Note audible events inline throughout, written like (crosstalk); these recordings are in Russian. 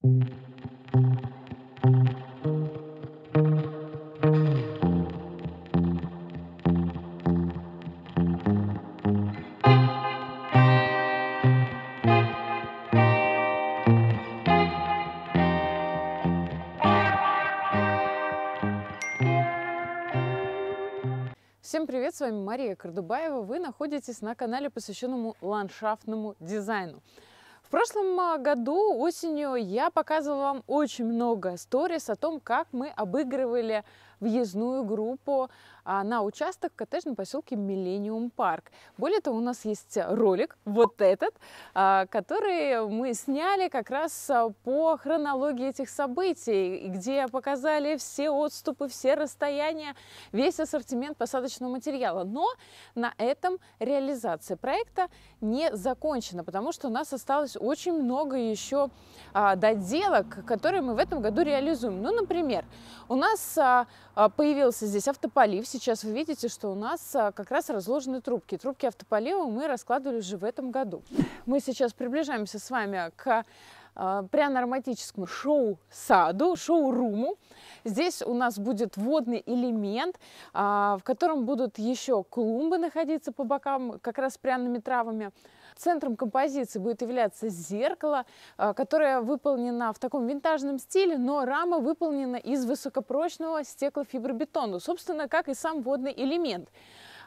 Всем привет, с вами Мария Кардубаева. Вы находитесь на канале, посвященному ландшафтному дизайну. В прошлом а, году осенью я показывала вам очень много сторис о том, как мы обыгрывали въездную группу а, на участок в коттеджном поселке Миллениум Парк. Более того, у нас есть ролик, вот этот, а, который мы сняли как раз а, по хронологии этих событий, где показали все отступы, все расстояния, весь ассортимент посадочного материала. Но на этом реализация проекта не закончена, потому что у нас осталось очень много еще доделок, которые мы в этом году реализуем. Ну, например, у нас а, появился здесь автополив. Сейчас вы видите, что у нас а, как раз разложены трубки. Трубки автополива мы раскладывали уже в этом году. Мы сейчас приближаемся с вами к Э, пряно-ароматическому шоу-саду, шоу-руму. Здесь у нас будет водный элемент, э, в котором будут еще клумбы находиться по бокам, как раз пряными травами. Центром композиции будет являться зеркало, э, которое выполнено в таком винтажном стиле, но рама выполнена из высокопрочного стеклофибробетона, собственно, как и сам водный элемент.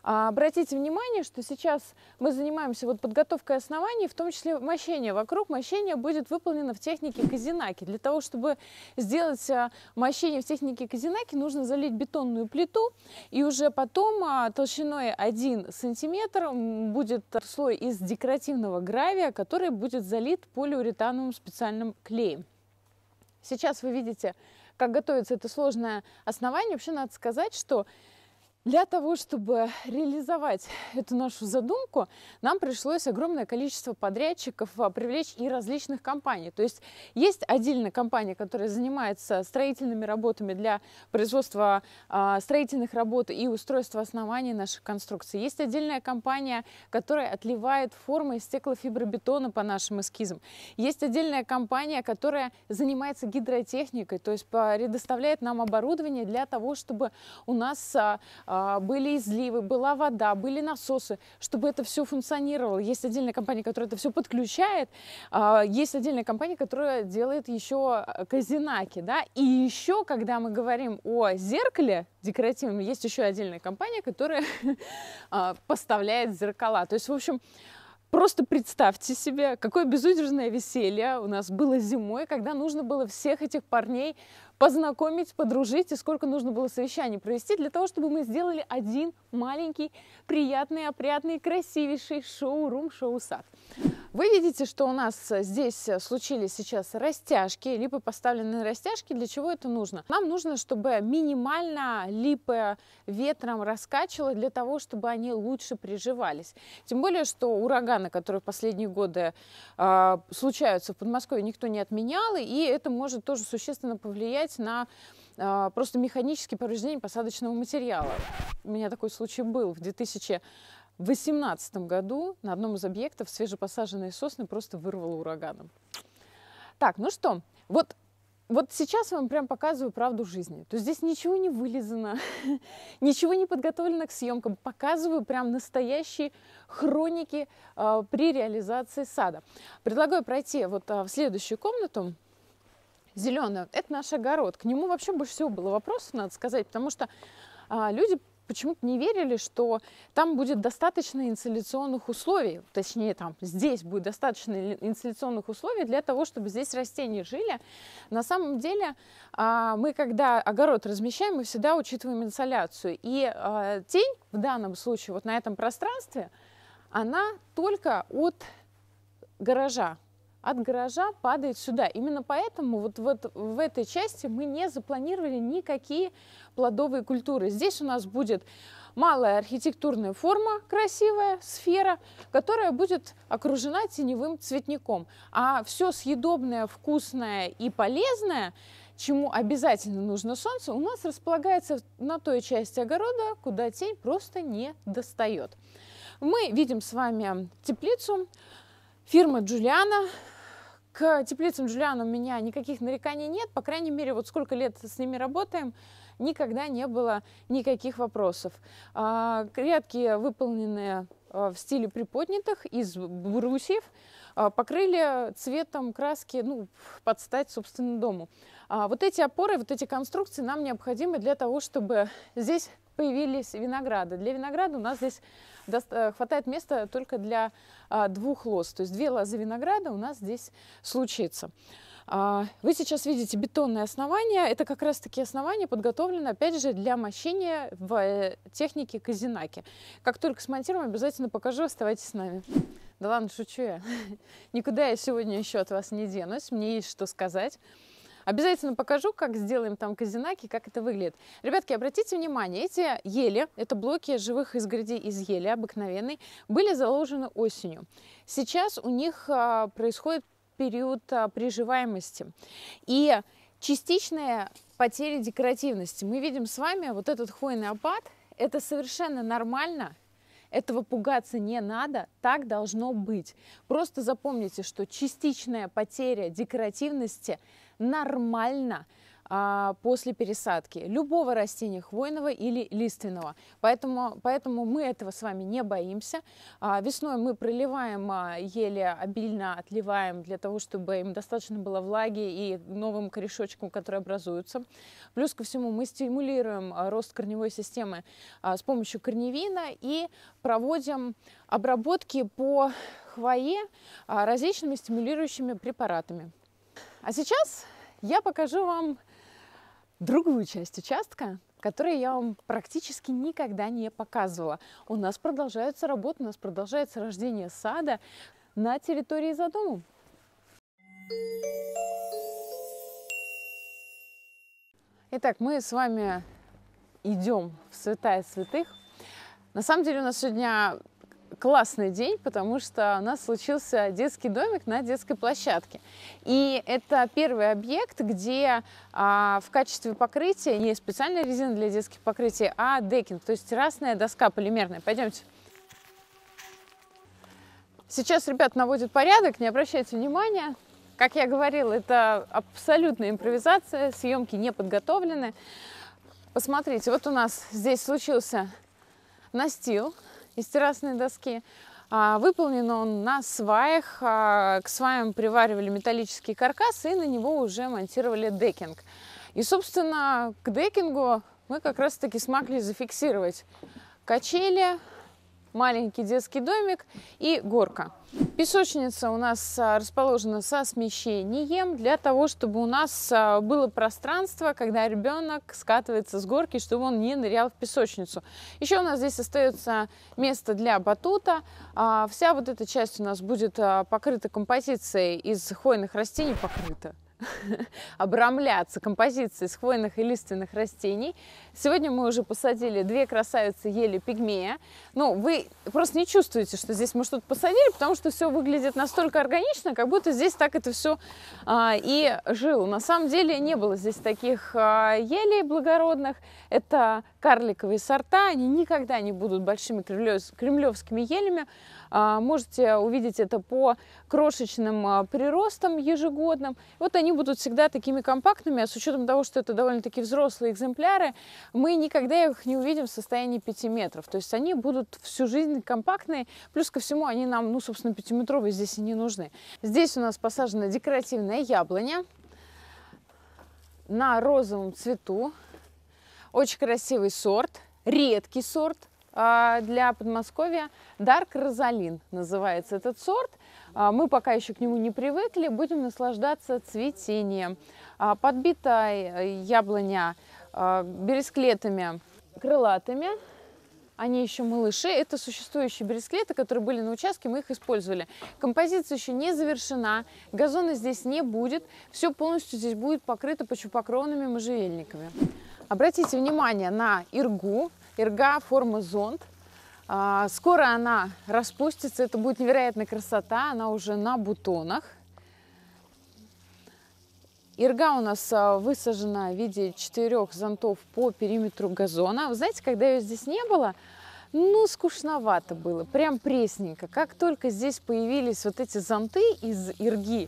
А, обратите внимание, что сейчас мы занимаемся вот подготовкой оснований, в том числе мощение вокруг. мощения будет выполнено в технике Казинаки. Для того, чтобы сделать а, мощение в технике Казинаки, нужно залить бетонную плиту, и уже потом а, толщиной 1 сантиметр будет слой из декоративного гравия, который будет залит полиуретановым специальным клеем. Сейчас вы видите, как готовится это сложное основание. Вообще надо сказать, что для того, чтобы реализовать эту нашу задумку, нам пришлось огромное количество подрядчиков а, привлечь и различных компаний. То есть есть отдельная компания, которая занимается строительными работами для производства а, строительных работ и устройства оснований наших конструкций. Есть отдельная компания, которая отливает формы из стеклофибробетона по нашим эскизам. Есть отдельная компания, которая занимается гидротехникой, то есть а, предоставляет нам оборудование для того, чтобы у нас а, были изливы, была вода, были насосы, чтобы это все функционировало. Есть отдельная компания, которая это все подключает, а, есть отдельная компания, которая делает еще э, казинаки, да, и еще, когда мы говорим о зеркале декоративном, есть еще отдельная компания, которая (laughs) а, поставляет зеркала. То есть, в общем, Просто представьте себе, какое безудержное веселье у нас было зимой, когда нужно было всех этих парней познакомить, подружить и сколько нужно было совещаний провести для того, чтобы мы сделали один маленький, приятный, опрятный, красивейший шоу-рум, шоу-сад. Вы видите, что у нас э, здесь э, случились сейчас растяжки, липы поставлены растяжки. Для чего это нужно? Нам нужно, чтобы минимально липы ветром раскачивало для того, чтобы они лучше приживались. Тем более, что ураганы, которые в последние годы э, случаются в Подмосковье, никто не отменял, и это может тоже существенно повлиять на э, просто механические повреждения посадочного материала. У меня такой случай был в 2000 в 2018 году на одном из объектов свежепосаженные сосны просто вырвало ураганом. Так, ну что, вот вот сейчас я вам прям показываю правду жизни. То есть здесь ничего не вылезано, (laughs) ничего не подготовлено к съемкам. Показываю прям настоящие хроники э, при реализации сада. Предлагаю пройти вот э, в следующую комнату. Зеленая. Это наш огород. К нему вообще больше всего было вопросов, надо сказать, потому что э, люди почему-то не верили, что там будет достаточно инсоляционных условий, точнее, там здесь будет достаточно инсоляционных условий для того, чтобы здесь растения жили. На самом деле а, мы, когда огород размещаем, мы всегда учитываем инсоляцию. И а, тень в данном случае, вот на этом пространстве, она только от гаража, от гаража падает сюда. Именно поэтому вот, вот в этой части мы не запланировали никакие плодовые культуры. Здесь у нас будет малая архитектурная форма, красивая сфера, которая будет окружена теневым цветником. А все съедобное, вкусное и полезное, чему обязательно нужно солнце, у нас располагается на той части огорода, куда тень просто не достает. Мы видим с вами теплицу фирмы Джулиана, к теплицам Джулиан у меня никаких нареканий нет. По крайней мере, вот сколько лет с ними работаем, никогда не было никаких вопросов. А, грядки выполнены а, в стиле приподнятых из брусьев, а, покрыли цветом краски ну, под стать, собственно, дому. Вот эти опоры, вот эти конструкции нам необходимы для того, чтобы здесь появились винограды. Для винограда у нас здесь э, хватает места только для а, двух лоз. То есть две лозы винограда у нас здесь случится. А, вы сейчас видите бетонное основание. Это как раз-таки основание подготовлено, опять же, для мощения в э, технике казинаки. Как только смонтируем, обязательно покажу. Оставайтесь с нами. Да ладно, шучу я. (laughs) Никуда я сегодня еще от вас не денусь. Мне есть что сказать. Обязательно покажу, как сделаем там казинаки, как это выглядит. Ребятки, обратите внимание, эти ели, это блоки живых изгородей из ели обыкновенной, были заложены осенью. Сейчас у них а, происходит период а, приживаемости. И частичная потеря декоративности. Мы видим с вами вот этот хвойный опад, это совершенно нормально, этого пугаться не надо, так должно быть. Просто запомните, что частичная потеря декоративности нормально. А, после пересадки любого растения хвойного или лиственного. Поэтому, поэтому мы этого с вами не боимся. А, весной мы проливаем а, еле обильно, отливаем для того, чтобы им достаточно было влаги и новым корешочкам, которые образуются. Плюс ко всему мы стимулируем рост корневой системы с помощью корневина и проводим обработки по хвое различными стимулирующими препаратами. А сейчас я покажу вам другую часть участка, которую я вам практически никогда не показывала. У нас продолжаются работы, у нас продолжается рождение сада на территории за домом. Итак, мы с вами идем в святая святых. На самом деле у нас сегодня классный день, потому что у нас случился детский домик на детской площадке. И это первый объект, где а, в качестве покрытия не специальная резина для детских покрытий, а декинг, то есть террасная доска полимерная. Пойдемте. Сейчас ребят наводят порядок, не обращайте внимания. Как я говорила, это абсолютная импровизация, съемки не подготовлены. Посмотрите, вот у нас здесь случился настил из террасной доски. А, выполнен он на сваях. А, к сваям приваривали металлический каркас и на него уже монтировали декинг. И, собственно, к декингу мы как раз-таки смогли зафиксировать качели, маленький детский домик и горка. Песочница у нас а, расположена со смещением для того, чтобы у нас а, было пространство, когда ребенок скатывается с горки, чтобы он не нырял в песочницу. Еще у нас здесь остается место для батута. А, вся вот эта часть у нас будет покрыта композицией из хвойных растений покрыта. (laughs) обрамляться композицией из хвойных и лиственных растений. Сегодня мы уже посадили две красавицы ели пигмея. Ну, вы просто не чувствуете, что здесь мы что-то посадили, потому что все выглядит настолько органично, как будто здесь так это все а, и жило. На самом деле не было здесь таких а, елей благородных. Это карликовые сорта, они никогда не будут большими кремлевскими елями. А, можете увидеть это по крошечным а, приростам ежегодным. Вот они будут всегда такими компактными, а с учетом того, что это довольно-таки взрослые экземпляры, мы никогда их не увидим в состоянии 5 метров. То есть они будут всю жизнь компактные, плюс ко всему они нам, ну, собственно, 5-метровые здесь и не нужны. Здесь у нас посажена декоративная яблоня на розовом цвету очень красивый сорт, редкий сорт а, для Подмосковья. Дарк Розалин называется этот сорт. А, мы пока еще к нему не привыкли, будем наслаждаться цветением. А, подбита э, яблоня бересклетами крылатыми. Они еще малыши. Это существующие бересклеты, которые были на участке, мы их использовали. Композиция еще не завершена, газона здесь не будет. Все полностью здесь будет покрыто почвопокровными можжевельниками. Обратите внимание на иргу. Ирга формы зонт. А, скоро она распустится, это будет невероятная красота, она уже на бутонах. Ирга у нас а, высажена в виде четырех зонтов по периметру газона. Вы знаете, когда ее здесь не было, ну, скучновато было, прям пресненько. Как только здесь появились вот эти зонты из ирги,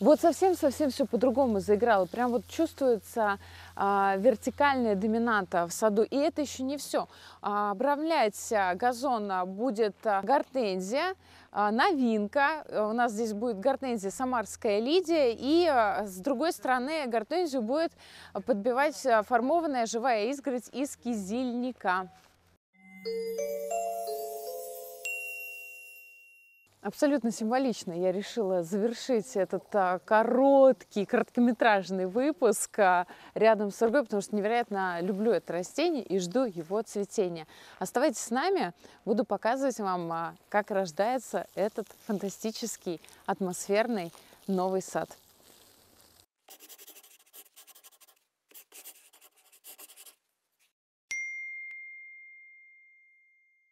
вот совсем-совсем все по-другому заиграло. Прям вот чувствуется а, вертикальная домината в саду. И это еще не все. А, обравлять а, газон будет гортензия, новинка. У нас здесь будет гортензия «Самарская Лидия». И с другой стороны гортензию будет подбивать формованная живая изгородь из кизильника. Thank you. Абсолютно символично я решила завершить этот а, короткий, короткометражный выпуск а, рядом с сургой, потому что невероятно люблю это растение и жду его цветения. Оставайтесь с нами, буду показывать вам, а, как рождается этот фантастический атмосферный новый сад.